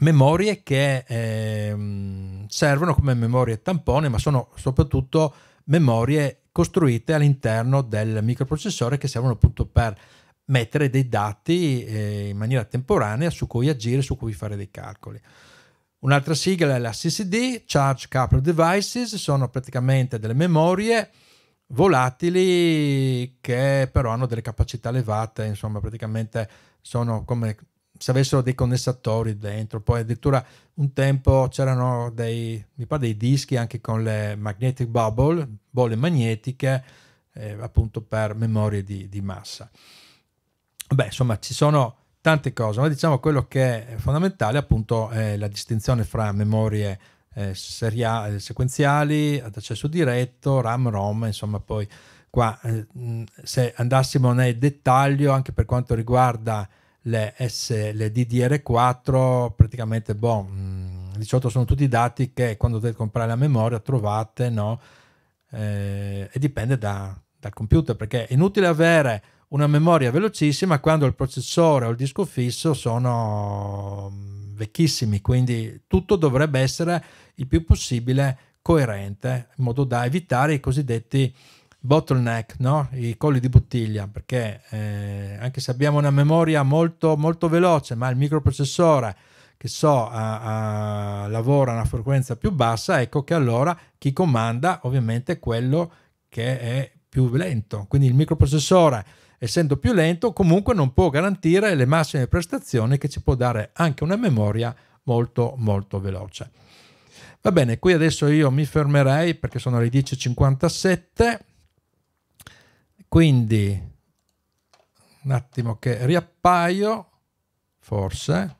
memorie che eh, servono come memorie tampone, ma sono soprattutto memorie costruite all'interno del microprocessore che servono appunto per mettere dei dati eh, in maniera temporanea su cui agire, su cui fare dei calcoli. Un'altra sigla è la CCD, Charge Coupled Devices, sono praticamente delle memorie volatili che però hanno delle capacità elevate, insomma praticamente sono come se avessero dei condensatori dentro, poi addirittura un tempo c'erano dei, mi pare dei dischi anche con le magnetic bubble, bolle magnetiche, eh, appunto per memorie di, di, massa. Beh, insomma, ci sono tante cose, ma diciamo quello che è fondamentale appunto è la distinzione fra memorie eh, seriali, sequenziali ad accesso diretto, RAM, ROM, insomma poi qua eh, se andassimo nel dettaglio anche per quanto riguarda le, S, le DDR4 praticamente, boh, 18 mm, sono tutti dati che quando dovete comprare la memoria trovate, no? Eh, e dipende da, dal computer, perché è inutile avere una memoria velocissima quando il processore o il disco fisso sono mm, vecchissimi, quindi tutto dovrebbe essere il più possibile coerente in modo da evitare i cosiddetti bottleneck, no? i colli di bottiglia, perché eh, anche se abbiamo una memoria molto, molto veloce, ma il microprocessore che so a, a, lavora a una frequenza più bassa, ecco che allora chi comanda ovviamente è quello che è più lento. Quindi il microprocessore, essendo più lento, comunque non può garantire le massime prestazioni che ci può dare anche una memoria molto molto veloce. Va bene, qui adesso io mi fermerei perché sono le 10.57 quindi, un attimo che riappaio, forse,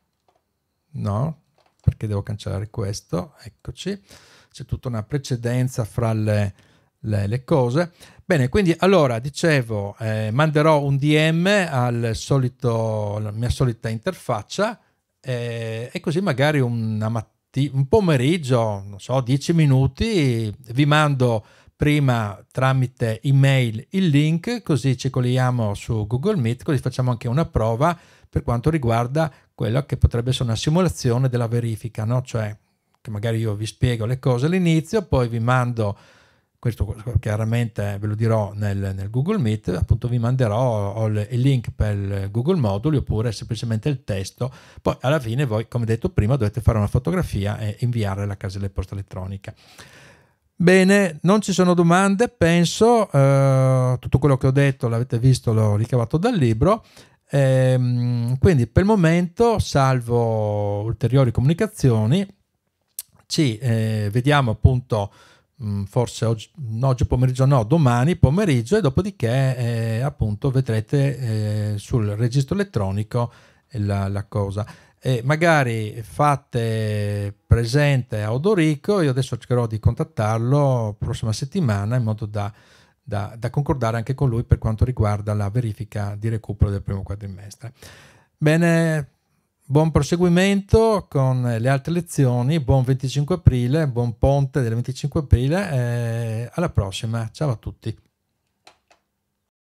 no, perché devo cancellare questo, eccoci, c'è tutta una precedenza fra le, le, le cose. Bene, quindi allora dicevo, eh, manderò un DM al solito, alla mia solita interfaccia eh, e così magari una mattina un pomeriggio, non so, 10 minuti, vi mando prima tramite email il link, così ci colleghiamo su Google Meet, così facciamo anche una prova per quanto riguarda quella che potrebbe essere una simulazione della verifica, no? cioè che magari io vi spiego le cose all'inizio, poi vi mando, questo chiaramente ve lo dirò nel, nel Google Meet, appunto vi manderò il link per il Google Moduli oppure semplicemente il testo, poi alla fine voi come detto prima dovete fare una fotografia e inviarla alla casella di posta elettronica. Bene, non ci sono domande, penso, eh, tutto quello che ho detto l'avete visto, l'ho ricavato dal libro, eh, quindi per il momento, salvo ulteriori comunicazioni, ci eh, vediamo appunto mm, forse oggi, oggi, pomeriggio no, domani pomeriggio e dopodiché eh, appunto vedrete eh, sul registro elettronico la, la cosa eh, magari fate presente a Odorico, io adesso cercherò di contattarlo prossima settimana in modo da, da, da concordare anche con lui per quanto riguarda la verifica di recupero del primo quadrimestre. Bene, buon proseguimento con le altre lezioni, buon 25 aprile, buon ponte del 25 aprile e alla prossima, ciao a tutti.